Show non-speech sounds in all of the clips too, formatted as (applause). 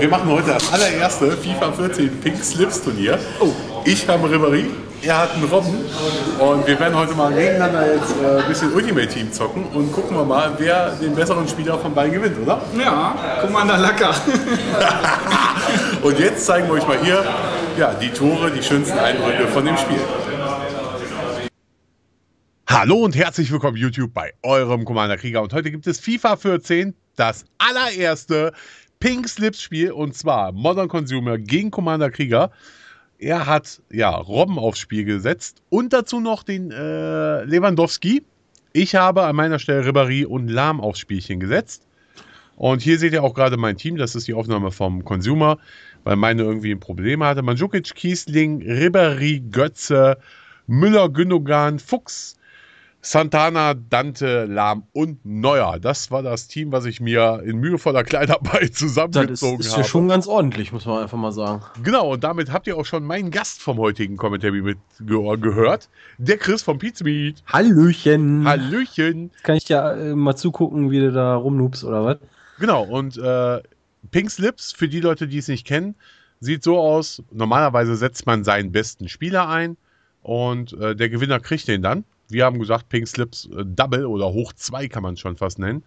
wir machen heute das allererste FIFA 14 Pink Slips Turnier. Oh. Ich habe Ribéry, er hat einen Robben und wir werden heute mal gegeneinander jetzt äh, ein bisschen Ultimate Team zocken und gucken wir mal, wer den besseren Spieler von beiden gewinnt, oder? Ja, Commander Lacker. (laughs) und jetzt zeigen wir euch mal hier ja, die Tore, die schönsten Eindrücke von dem Spiel. Hallo und herzlich willkommen YouTube bei eurem Commander Krieger und heute gibt es FIFA 14, das allererste Pink Slips Spiel und zwar Modern Consumer gegen Commander Krieger. Er hat ja Robben aufs Spiel gesetzt und dazu noch den äh, Lewandowski. Ich habe an meiner Stelle Ribéry und Lahm aufs Spielchen gesetzt. Und hier seht ihr auch gerade mein Team. Das ist die Aufnahme vom Consumer, weil meine irgendwie ein Problem hatte. Mandzukic, Kiesling, Ribéry, Götze, Müller, Gündogan, Fuchs, Santana, Dante, Lahm und Neuer. Das war das Team, was ich mir in mühevoller Kleinarbeit (laughs) zusammengezogen habe. das ist, ist habe. ja schon ganz ordentlich, muss man einfach mal sagen. Genau, und damit habt ihr auch schon meinen Gast vom heutigen Commentary mit gehört, der Chris vom Pizza Meet. Hallöchen. Hallöchen. Jetzt kann ich ja äh, mal zugucken, wie du da rumnoobst oder was? Genau, und äh, Pink Slips, für die Leute, die es nicht kennen, sieht so aus: normalerweise setzt man seinen besten Spieler ein und äh, der Gewinner kriegt den dann wir haben gesagt, Pink Slips äh, Double oder hoch 2 kann man schon fast nennen,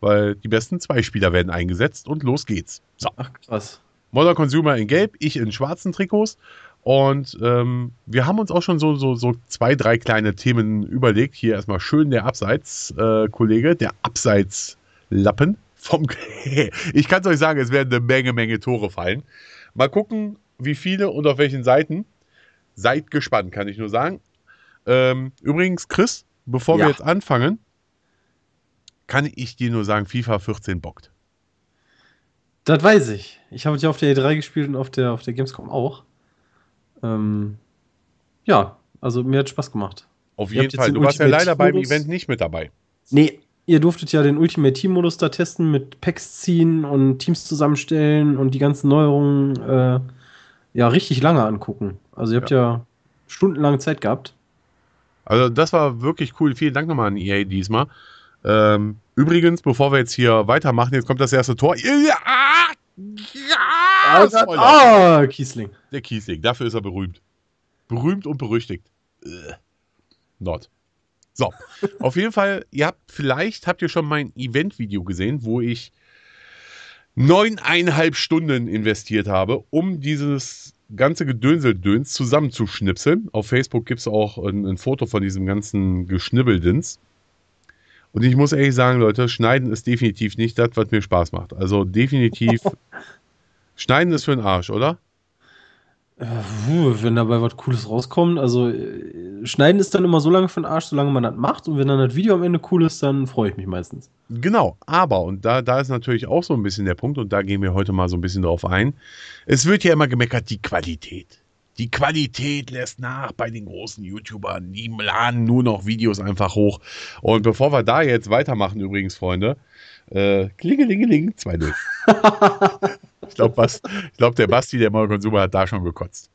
weil die besten zwei Spieler werden eingesetzt und los geht's. So. Ach, krass. Modder Consumer in gelb, ich in schwarzen Trikots. Und ähm, wir haben uns auch schon so, so, so zwei, drei kleine Themen überlegt. Hier erstmal schön der Abseits-Kollege, äh, der Abseits-Lappen vom. (laughs) ich kann es euch sagen, es werden eine Menge, Menge Tore fallen. Mal gucken, wie viele und auf welchen Seiten. Seid gespannt, kann ich nur sagen. Ähm, übrigens, Chris, bevor ja. wir jetzt anfangen, kann ich dir nur sagen, FIFA 14 bockt. Das weiß ich. Ich habe ja auf der E3 gespielt und auf der, auf der Gamescom auch. Ähm, ja, also mir hat Spaß gemacht. Auf jeden Fall. Du warst ja leider beim Event nicht mit dabei. Nee, ihr durftet ja den Ultimate Team Modus da testen mit Packs ziehen und Teams zusammenstellen und die ganzen Neuerungen äh, ja richtig lange angucken. Also ihr habt ja, ja stundenlang Zeit gehabt. Also das war wirklich cool. Vielen Dank nochmal an EA diesmal. Ähm, übrigens, bevor wir jetzt hier weitermachen, jetzt kommt das erste Tor. Ja, ja, ah, oh, Kiesling. Der Kiesling, dafür ist er berühmt. Berühmt und berüchtigt. Äh, not. So, (laughs) auf jeden Fall, ihr habt, vielleicht habt ihr schon mein Event-Video gesehen, wo ich neuneinhalb Stunden investiert habe, um dieses ganze Gedönseldöns zusammenzuschnipseln. Auf Facebook gibt es auch ein, ein, Foto von diesem ganzen Geschnibbeldins. Und ich muss ehrlich sagen, Leute, schneiden ist definitiv nicht das, was mir Spaß macht. Also definitiv, (laughs) schneiden ist für den Arsch, oder? Wenn dabei was Cooles rauskommt, also äh, schneiden ist dann immer so lange für den Arsch, solange man das macht und wenn dann das Video am Ende cool ist, dann freue ich mich meistens. Genau, aber und da, da ist natürlich auch so ein bisschen der Punkt und da gehen wir heute mal so ein bisschen drauf ein. Es wird ja immer gemeckert, die Qualität. Die Qualität lässt nach bei den großen YouTubern. Die laden nur noch Videos einfach hoch. Und bevor wir da jetzt weitermachen, übrigens, Freunde, äh, klingelingeling 2-0. (laughs) ich glaube, glaub, der Basti, der Mario Consumer, hat da schon gekotzt.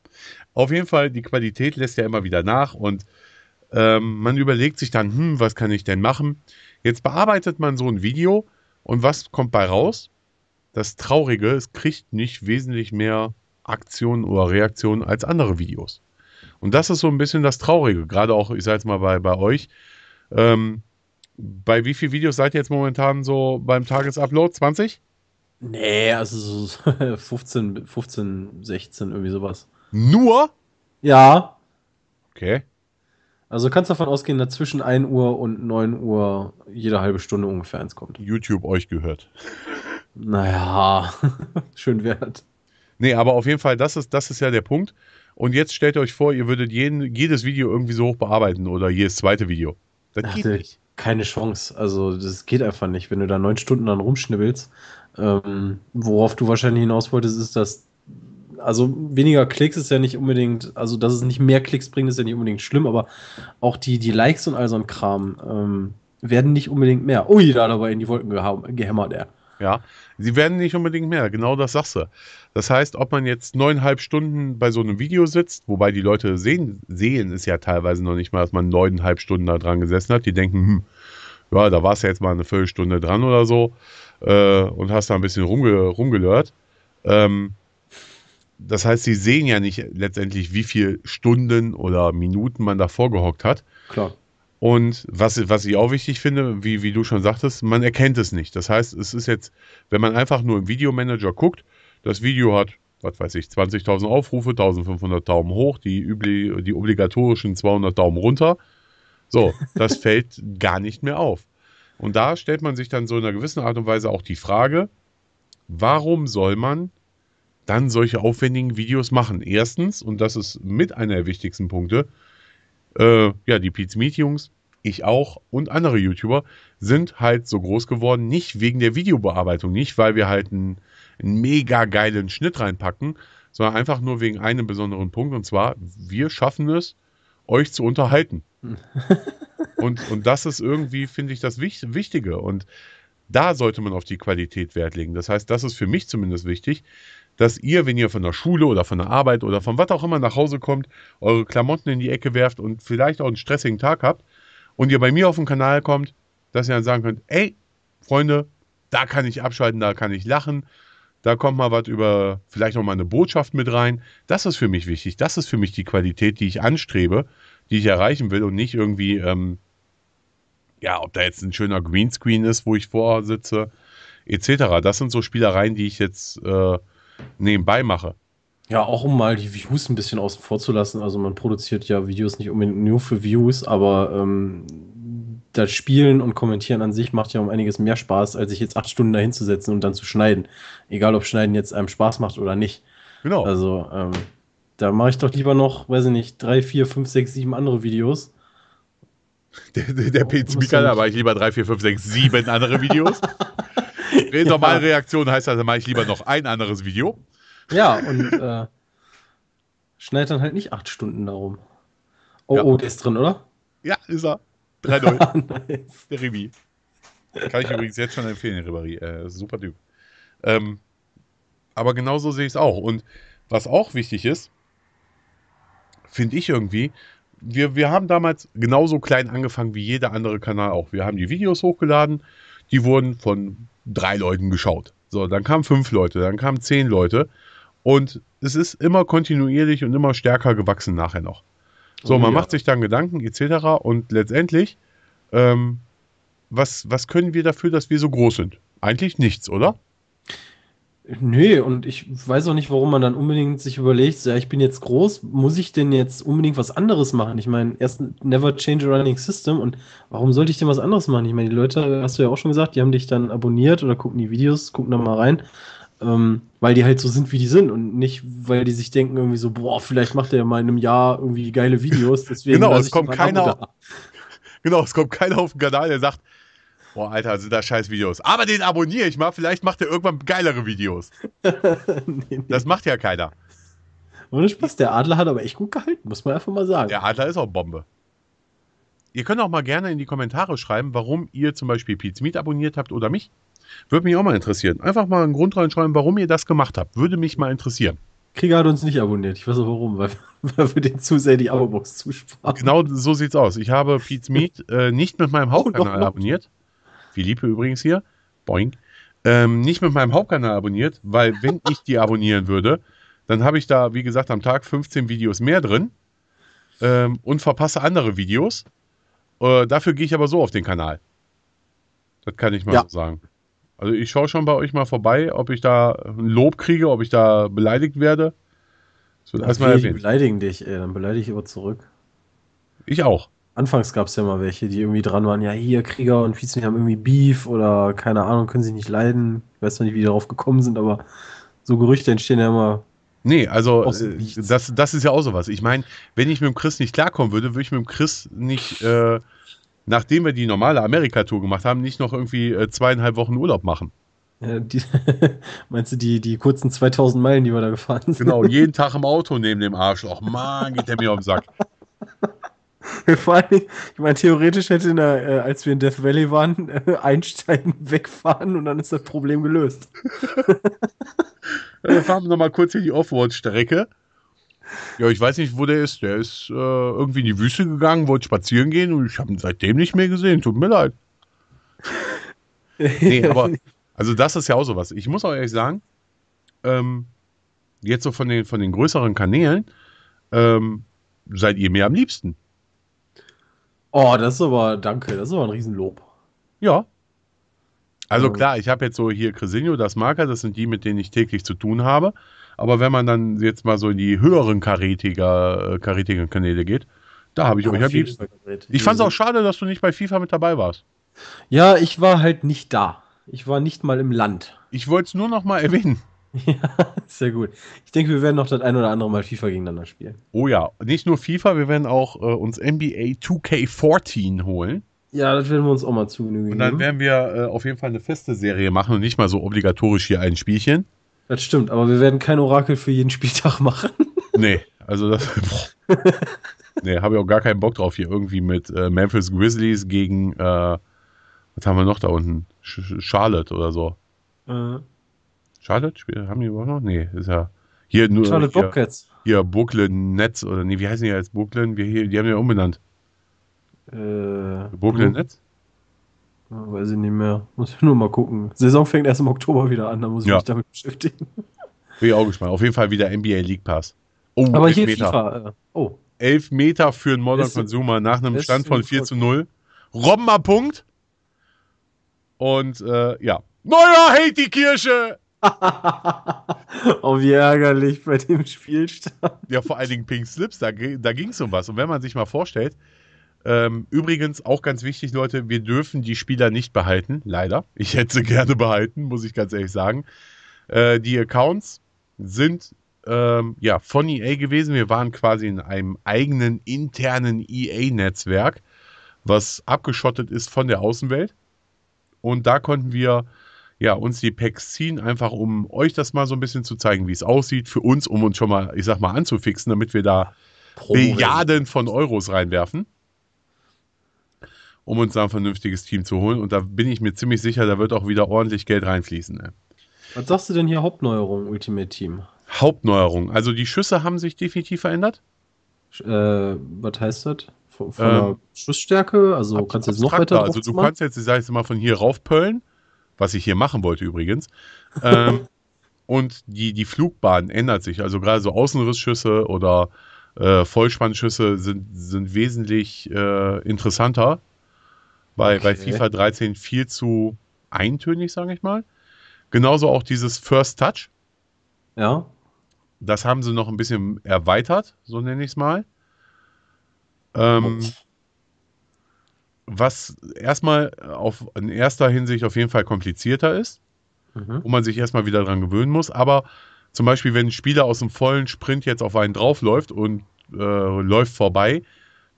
Auf jeden Fall, die Qualität lässt ja immer wieder nach und ähm, man überlegt sich dann, hm, was kann ich denn machen? Jetzt bearbeitet man so ein Video und was kommt bei raus? Das Traurige, es kriegt nicht wesentlich mehr Aktionen oder Reaktionen als andere Videos. Und das ist so ein bisschen das Traurige, gerade auch, ich sage jetzt mal bei, bei euch. Ähm, bei wie vielen Videos seid ihr jetzt momentan so beim Tagesupload? 20? Nee, also so 15, 15, 16, irgendwie sowas. Nur? Ja. Okay. Also kannst davon ausgehen, dass zwischen 1 Uhr und 9 Uhr jede halbe Stunde ungefähr eins kommt. YouTube euch gehört. Naja, (laughs) schön wert. Nee, aber auf jeden Fall, das ist, das ist ja der Punkt. Und jetzt stellt euch vor, ihr würdet jeden, jedes Video irgendwie so hoch bearbeiten oder jedes zweite Video. Das Ach, geht nicht keine Chance. Also das geht einfach nicht. Wenn du da neun Stunden dann rumschnibbelst, ähm, worauf du wahrscheinlich hinaus wolltest, ist, dass also weniger Klicks ist ja nicht unbedingt, also dass es nicht mehr Klicks bringt, ist ja nicht unbedingt schlimm, aber auch die, die Likes und all so ein Kram ähm, werden nicht unbedingt mehr. Ui, da hat aber in die Wolken gehämmert, er. Ja. Ja, sie werden nicht unbedingt mehr, genau das sagst du. Das heißt, ob man jetzt neuneinhalb Stunden bei so einem Video sitzt, wobei die Leute sehen, sehen es ja teilweise noch nicht mal, dass man neuneinhalb Stunden da dran gesessen hat. Die denken, hm, ja, da warst du jetzt mal eine Viertelstunde dran oder so äh, und hast da ein bisschen rumge rumgelört. Ähm, das heißt, sie sehen ja nicht letztendlich, wie viele Stunden oder Minuten man da vorgehockt hat. Klar. Und was, was ich auch wichtig finde, wie, wie du schon sagtest, man erkennt es nicht. Das heißt, es ist jetzt, wenn man einfach nur im Videomanager guckt, das Video hat, was weiß ich, 20.000 Aufrufe, 1.500 Daumen hoch, die, übli die obligatorischen 200 Daumen runter. So, das (laughs) fällt gar nicht mehr auf. Und da stellt man sich dann so in einer gewissen Art und Weise auch die Frage, warum soll man dann solche aufwendigen Videos machen? Erstens, und das ist mit einer der wichtigsten Punkte, äh, ja, die Pete's Meat Jungs, ich auch und andere YouTuber sind halt so groß geworden, nicht wegen der Videobearbeitung, nicht weil wir halt einen, einen mega geilen Schnitt reinpacken, sondern einfach nur wegen einem besonderen Punkt und zwar, wir schaffen es, euch zu unterhalten. (laughs) und, und das ist irgendwie, finde ich, das Wichtige. Und da sollte man auf die Qualität Wert legen. Das heißt, das ist für mich zumindest wichtig, dass ihr, wenn ihr von der Schule oder von der Arbeit oder von was auch immer nach Hause kommt, eure Klamotten in die Ecke werft und vielleicht auch einen stressigen Tag habt und ihr bei mir auf den Kanal kommt, dass ihr dann sagen könnt, ey, Freunde, da kann ich abschalten, da kann ich lachen, da kommt mal was über, vielleicht auch mal eine Botschaft mit rein. Das ist für mich wichtig. Das ist für mich die Qualität, die ich anstrebe, die ich erreichen will und nicht irgendwie, ähm, ja, ob da jetzt ein schöner Greenscreen ist, wo ich vorsitze, etc. Das sind so Spielereien, die ich jetzt äh, nebenbei mache. Ja, auch um mal die Views ein bisschen außen vor zu lassen. Also man produziert ja Videos nicht unbedingt nur für Views, aber ähm, das Spielen und Kommentieren an sich macht ja um einiges mehr Spaß, als sich jetzt acht Stunden dahin zu setzen und dann zu schneiden. Egal, ob Schneiden jetzt einem Spaß macht oder nicht. Genau. Also ähm, da mache ich doch lieber noch, weiß ich nicht, drei, vier, fünf, sechs, sieben andere Videos. Der, der, der oh, Pete Speaker, da mache ich lieber drei, vier, fünf, sechs, sieben andere Videos. (laughs) Normale Reaktion heißt also, mache ich lieber noch ein anderes Video. Ja, und äh, schneidet dann halt nicht acht Stunden darum. Oh, ja. oh, der ist drin, oder? Ja, ist er. 3-0. (laughs) nice. Der Ribi. Kann ich übrigens jetzt schon empfehlen, Ribéry. Äh, super Typ. Ähm, aber genauso sehe ich es auch. Und was auch wichtig ist, finde ich irgendwie, wir, wir haben damals genauso klein angefangen wie jeder andere Kanal auch. Wir haben die Videos hochgeladen die wurden von drei Leuten geschaut. So, dann kamen fünf Leute, dann kamen zehn Leute. Und es ist immer kontinuierlich und immer stärker gewachsen nachher noch. So, oh, man ja. macht sich dann Gedanken etc. Und letztendlich, ähm, was, was können wir dafür, dass wir so groß sind? Eigentlich nichts, oder? Nö, und ich weiß auch nicht, warum man dann unbedingt sich überlegt, ja, ich bin jetzt groß, muss ich denn jetzt unbedingt was anderes machen? Ich meine, erst never change a running system und warum sollte ich denn was anderes machen? Ich meine, die Leute, hast du ja auch schon gesagt, die haben dich dann abonniert oder gucken die Videos, gucken da mal rein, ähm, weil die halt so sind, wie die sind und nicht, weil die sich denken irgendwie so, boah, vielleicht macht der ja mal in einem Jahr irgendwie geile Videos, deswegen Genau, es kommt keiner. (laughs) Genau, es kommt keiner auf den Kanal, der sagt, Boah, Alter, sind da scheiß Videos. Aber den abonniere ich mal, vielleicht macht er irgendwann geilere Videos. (laughs) nee, nee. Das macht ja keiner. Ohne Spaß, der Adler hat aber echt gut gehalten, muss man einfach mal sagen. Der Adler ist auch Bombe. Ihr könnt auch mal gerne in die Kommentare schreiben, warum ihr zum Beispiel Pete's Meat abonniert habt oder mich. Würde mich auch mal interessieren. Einfach mal einen Grund reinschreiben, warum ihr das gemacht habt. Würde mich mal interessieren. Krieger hat uns nicht abonniert. Ich weiß auch warum, weil, (laughs) wir den zu sehr die Abo-Box zusparen. Genau so sieht's aus. Ich habe Pete's Meat äh, nicht mit meinem Hauptkanal oh, noch, noch. abonniert. Philippe übrigens hier, boing, ähm, nicht mit meinem Hauptkanal abonniert, weil wenn (laughs) ich die abonnieren würde, dann habe ich da, wie gesagt, am Tag 15 Videos mehr drin ähm, und verpasse andere Videos. Äh, dafür gehe ich aber so auf den Kanal. Das kann ich mal ja. so sagen. Also ich schaue schon bei euch mal vorbei, ob ich da ein Lob kriege, ob ich da beleidigt werde. Das wird erstmal erwähnt. beleidigen dich, ey. dann beleidige ich aber zurück. Ich auch. Anfangs gab es ja mal welche, die irgendwie dran waren, ja, hier Krieger und Vizen haben irgendwie Beef oder keine Ahnung, können sie nicht leiden. Ich weiß noch nicht, wie die darauf gekommen sind, aber so Gerüchte entstehen ja immer Nee, also äh, das, das ist ja auch sowas. Ich meine, wenn ich mit dem Chris nicht klarkommen würde, würde ich mit dem Chris nicht, äh, nachdem wir die normale Amerika-Tour gemacht haben, nicht noch irgendwie äh, zweieinhalb Wochen Urlaub machen. Ja, die, (laughs) meinst du die, die kurzen 2000 Meilen, die wir da gefahren sind? Genau, jeden (laughs) Tag im Auto neben dem Arschloch. Mann, geht der mir auf den Sack. (laughs) Vor allem, ich meine, theoretisch hätte, der, äh, als wir in Death Valley waren, äh, einsteigen, (laughs) wegfahren und dann ist das Problem gelöst. Dann (laughs) äh, fahren wir nochmal kurz hier die Offroad-Strecke. Ja, ich weiß nicht, wo der ist. Der ist äh, irgendwie in die Wüste gegangen, wollte spazieren gehen und ich habe ihn seitdem nicht mehr gesehen. Tut mir leid. nee, aber, also das ist ja auch sowas. Ich muss auch ehrlich sagen, ähm, jetzt so von den, von den größeren Kanälen, ähm, seid ihr mir am liebsten. Oh, das ist aber, danke, das ist aber ein Riesenlob. Ja. Also klar, ich habe jetzt so hier Cresinho, das Marker, das sind die, mit denen ich täglich zu tun habe. Aber wenn man dann jetzt mal so in die höheren karetiger, äh, Kanäle geht, da habe ich euch am liebsten. Ich fand es auch schade, dass du nicht bei FIFA mit dabei warst. Ja, ich war halt nicht da. Ich war nicht mal im Land. Ich wollte es nur noch mal erwähnen. (laughs) Ja, sehr gut. Ich denke, wir werden noch das ein oder andere Mal FIFA gegeneinander spielen. Oh ja, nicht nur FIFA, wir werden auch äh, uns NBA 2K14 holen. Ja, das werden wir uns auch mal zugenügen. Und dann werden wir äh, auf jeden Fall eine feste Serie machen und nicht mal so obligatorisch hier ein Spielchen. Das stimmt, aber wir werden kein Orakel für jeden Spieltag (laughs) machen. nee, also das. (laughs) nee, habe ich auch gar keinen Bock drauf hier irgendwie mit äh, Memphis Grizzlies gegen. Äh, was haben wir noch da unten? Sch Charlotte oder so. Mhm. Charlotte? Spiel, haben die überhaupt noch? Nee, ist ja. Hier nur. Charlotte hier, Bobcats. Hier Brooklyn Netz oder nee, wie heißen die jetzt? Brooklyn? Wir hier, die haben ja umbenannt. Äh, Brooklyn Blue. Hm. Netz? Weiß ich nicht mehr. Muss ich nur mal gucken. Saison fängt erst im Oktober wieder an, da muss ich ja. mich damit beschäftigen. Bin ich auch gespannt. Auf jeden Fall wieder NBA League Pass. Oh, Aber hier Meter. FIFA. Äh, oh. 11 Meter für einen Modern Consumer nach einem Stand von 4 zu 0. Robben Punkt. Und äh, ja. Neuer hält die Kirsche! (laughs) oh, wie ärgerlich bei dem Spielstand. Ja, vor allen Dingen Pink Slips, da, da ging es um was. Und wenn man sich mal vorstellt, ähm, übrigens auch ganz wichtig, Leute, wir dürfen die Spieler nicht behalten, leider. Ich hätte sie gerne behalten, muss ich ganz ehrlich sagen. Äh, die Accounts sind ähm, ja, von EA gewesen. Wir waren quasi in einem eigenen internen EA-Netzwerk, was abgeschottet ist von der Außenwelt. Und da konnten wir ja, uns die Packs ziehen, einfach um euch das mal so ein bisschen zu zeigen, wie es aussieht, für uns, um uns schon mal, ich sag mal, anzufixen, damit wir da Milliarden von Euros reinwerfen, um uns da ein vernünftiges Team zu holen. Und da bin ich mir ziemlich sicher, da wird auch wieder ordentlich Geld reinfließen. Ne? Was sagst du denn hier Hauptneuerung, Ultimate Team? Hauptneuerung. Also die Schüsse haben sich definitiv verändert. Äh, was heißt das? Von, von ähm, der Schussstärke? Also ab, kannst du jetzt noch weiter Also du machen? kannst jetzt, sag ich mal, von hier raufpöllen was ich hier machen wollte übrigens. Ähm, (laughs) und die, die Flugbahn ändert sich. Also gerade so Außenrissschüsse oder äh, Vollspannschüsse sind, sind wesentlich äh, interessanter. Bei, okay. bei FIFA 13 viel zu eintönig, sage ich mal. Genauso auch dieses First Touch. Ja. Das haben sie noch ein bisschen erweitert, so nenne ich es mal. Ähm, was erstmal auf, in erster Hinsicht auf jeden Fall komplizierter ist, mhm. wo man sich erstmal wieder dran gewöhnen muss. Aber zum Beispiel, wenn ein Spieler aus dem vollen Sprint jetzt auf einen draufläuft und äh, läuft vorbei,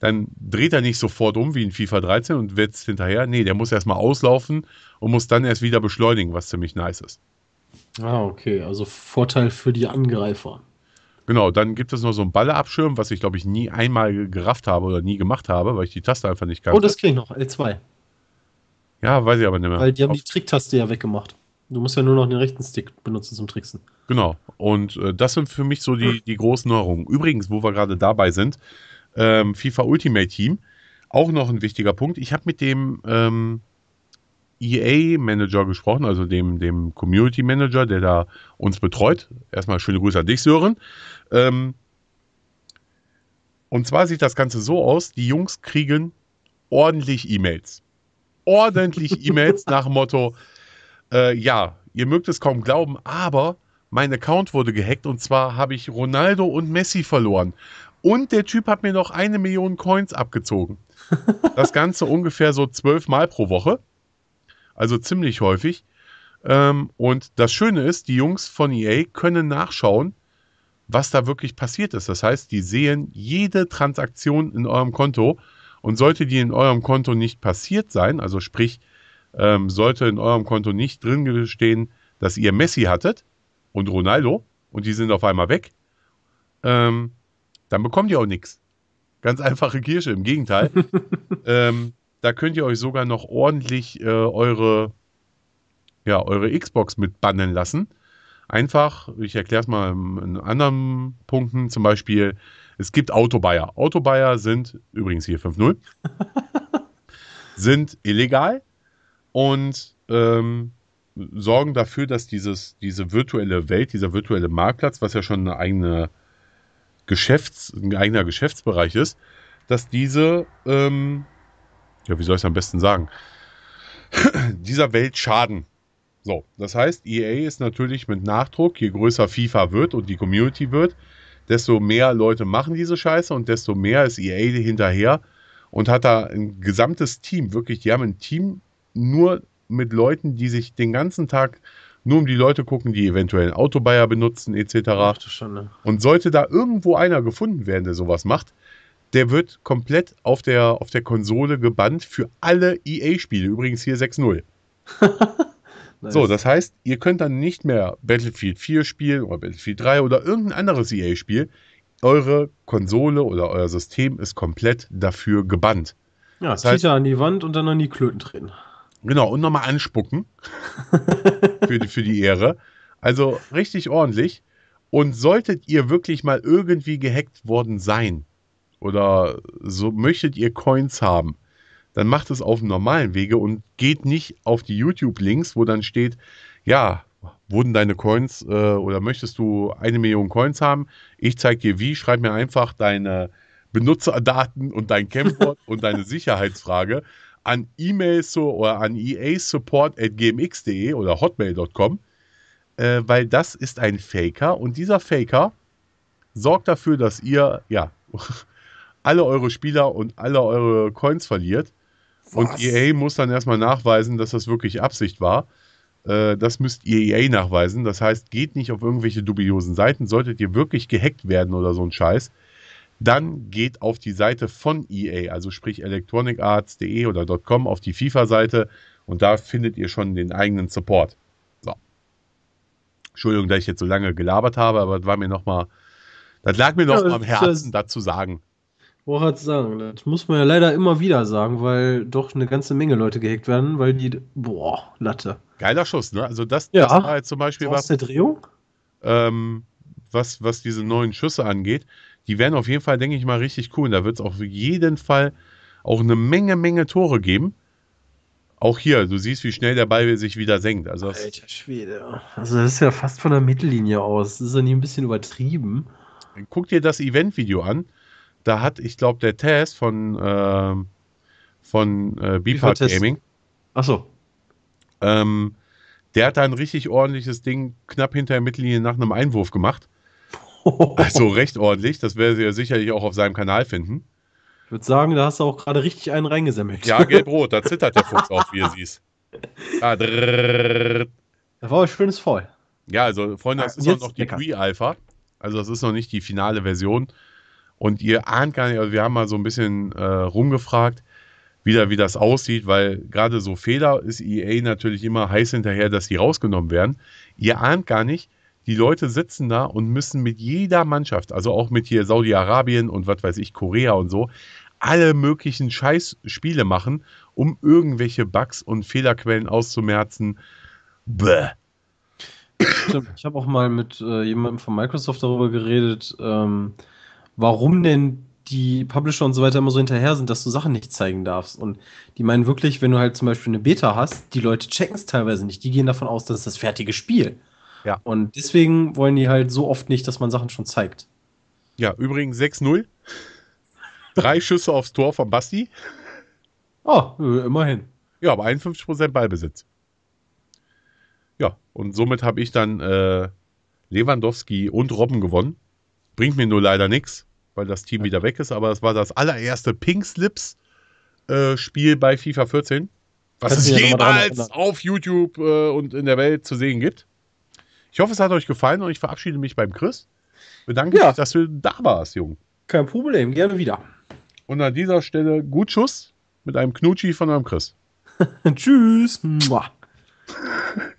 dann dreht er nicht sofort um wie in FIFA 13 und wetzt hinterher. Nee, der muss erstmal auslaufen und muss dann erst wieder beschleunigen, was ziemlich nice ist. Ah, okay. Also Vorteil für die Angreifer. Genau, dann gibt es noch so einen Balle was ich glaube ich nie einmal gerafft habe oder nie gemacht habe, weil ich die Taste einfach nicht kann. Oh, das kriege ich noch, L2. Ja, weiß ich aber nicht mehr. Weil die haben Auf die Tricktaste ja weggemacht. Du musst ja nur noch den rechten Stick benutzen zum Tricksen. Genau. Und äh, das sind für mich so die, die großen Neuerungen. Übrigens, wo wir gerade dabei sind, ähm, FIFA Ultimate Team, auch noch ein wichtiger Punkt. Ich habe mit dem ähm, EA-Manager gesprochen, also dem, dem Community Manager, der da uns betreut. Erstmal schöne Grüße an dich, Sören. Ähm, und zwar sieht das Ganze so aus: die Jungs kriegen ordentlich E-Mails. Ordentlich (laughs) E-Mails nach dem Motto: äh, Ja, ihr mögt es kaum glauben, aber mein Account wurde gehackt und zwar habe ich Ronaldo und Messi verloren. Und der Typ hat mir noch eine Million Coins abgezogen. Das Ganze (laughs) ungefähr so zwölf Mal pro Woche. Also ziemlich häufig. Ähm, und das Schöne ist, die Jungs von EA können nachschauen, was da wirklich passiert ist. Das heißt, die sehen jede Transaktion in eurem Konto und sollte die in eurem Konto nicht passiert sein, also sprich, ähm, sollte in eurem Konto nicht drin stehen, dass ihr Messi hattet und Ronaldo und die sind auf einmal weg, ähm, dann bekommt ihr auch nichts. Ganz einfache Kirsche, im Gegenteil. (laughs) ähm, da könnt ihr euch sogar noch ordentlich äh, eure, ja, eure Xbox mitbannen lassen einfach, ich erkläre es mal in anderen Punkten, zum Beispiel, es gibt Autobuyer. Autobuyer sind, übrigens hier 5.0, (laughs) sind illegal und ähm, sorgen dafür, dass dieses, diese virtuelle Welt, dieser virtuelle Marktplatz, was ja schon eine eigene Geschäfts-, ein eigener Geschäftsbereich ist, dass diese, ähm, ja, wie soll ich es am besten sagen, (clears throat) dieser Welt schaden. So, das heißt, EA ist natürlich mit Nachdruck, je größer FIFA wird und die Community wird, desto mehr Leute machen diese Scheiße und desto mehr ist EA hinterher und hat da ein gesamtes Team, wirklich, die haben ein Team nur mit Leuten, die sich den ganzen Tag nur um die Leute gucken, die eventuell einen Autobuyer benutzen etc. Ach, ne? und sollte da irgendwo einer gefunden werden, der sowas macht, der wird komplett auf der, auf der Konsole gebannt für alle EA-Spiele. Übrigens hier 6-0. (laughs) Nice. So, das heißt, ihr könnt dann nicht mehr Battlefield 4 spielen oder Battlefield 3 oder irgendein anderes EA-Spiel. Eure Konsole oder euer System ist komplett dafür gebannt. Ja, das heißt, an die Wand und dann an die Klöten drehen. Genau, und nochmal anspucken. (laughs) für, die, für die Ehre. Also richtig ordentlich. Und solltet ihr wirklich mal irgendwie gehackt worden sein oder so möchtet ihr Coins haben, dann macht es auf dem normalen Wege und geht nicht auf die YouTube-Links, wo dann steht, ja, wurden deine Coins äh, oder möchtest du eine Million Coins haben? Ich zeige dir wie, schreib mir einfach deine Benutzerdaten und dein Kennwort (laughs) und deine Sicherheitsfrage an E-Mail oder an ea-support@gmx.de oder hotmail.com, äh, weil das ist ein Faker und dieser Faker sorgt dafür, dass ihr ja (laughs) alle eure Spieler und alle eure Coins verliert was? Und e EA muss dann erstmal nachweisen, dass das wirklich Absicht war. Äh, das müsst ihr e EA nachweisen. Das heißt, geht nicht auf irgendwelche dubiosen Seiten. Solltet ihr wirklich gehackt werden oder so ein Scheiß, dann geht auf die Seite von EA, also sprich electronicarts.de oder .com auf die FIFA-Seite und da findet ihr schon den eigenen Support. So. Entschuldigung, dass ich jetzt so lange gelabert habe, aber das war mir nochmal, das lag mir noch ja, am Herzen, das, das zu sagen. Wollte halt sagen, das muss man ja leider immer wieder sagen, weil doch eine ganze Menge Leute gehackt werden, weil die, boah, Latte. Geiler Schuss, ne? Also das, ja. das war halt zum Beispiel was. Was der Drehung? Ähm, was, was diese neuen Schüsse angeht, die werden auf jeden Fall, denke ich mal, richtig cool. Und da wird es auf jeden Fall auch eine Menge, Menge Tore geben. Auch hier, du siehst, wie schnell der Ball sich wieder senkt. Also Alter Schwede. Also das ist ja fast von der Mittellinie aus. Das ist ja nie ein bisschen übertrieben. Guck dir das Event-Video an da hat, ich glaube, der Test von, äh, von äh, Beefheart Gaming. Achso. Ähm, der hat da ein richtig ordentliches Ding knapp hinter der Mittellinie nach einem Einwurf gemacht. (laughs) Also recht ordentlich. Das werden Sie ja sicherlich auch auf seinem Kanal finden. Ich würde sagen, da hast du auch gerade richtig einen reingesammelt. Ja, gelb-rot, da zittert der Fuchs auch, wie ihr siehst. (laughs) Ah, drrrr. war ein schönes Voll. Ja, also Freunde, das ah, auch noch die Pre-Alpha. Also das ist noch nicht die finale Version. Und ihr ahnt gar nicht, also wir haben mal so ein bisschen äh, rumgefragt, wieder, wie das aussieht, weil gerade so Fehler ist EA natürlich immer heiß hinterher, dass die rausgenommen werden. Ihr ahnt gar nicht, die Leute sitzen da und müssen mit jeder Mannschaft, also auch mit hier Saudi-Arabien und was weiß ich, Korea und so, alle möglichen Scheißspiele machen, um irgendwelche Bugs und Fehlerquellen auszumerzen. Bäh. Ich habe auch mal mit äh, jemandem von Microsoft darüber geredet, ähm, warum denn die Publisher und so weiter immer so hinterher sind, dass du Sachen nicht zeigen darfst. Und die meinen wirklich, wenn du halt zum Beispiel eine Beta hast, die Leute checken es teilweise nicht. Die gehen davon aus, dass ist das fertige Spiel. Ja. Und deswegen wollen die halt so oft nicht, dass man Sachen schon zeigt. Ja, übrigens 6-0. Drei (laughs) Schüsse aufs Tor von Basti. Oh, äh, immerhin. Ja, aber 51% Ballbesitz. Ja, und somit habe ich dann äh, Lewandowski und Robben gewonnen. Bringt mir nur leider nichts weil das Team wieder weg ist. Aber es war das allererste Pink Slips äh, Spiel bei FIFA 14, was Kannst es jemals auf YouTube äh, und in der Welt zu sehen gibt. Ich hoffe, es hat euch gefallen und ich verabschiede mich beim Chris. Bedanke ja. mich, dass du da warst, Jung. Kein Problem, gerne wieder. Und an dieser Stelle gut Schuss mit einem Knutschi von einem Chris. (laughs) Tschüss. (laughs)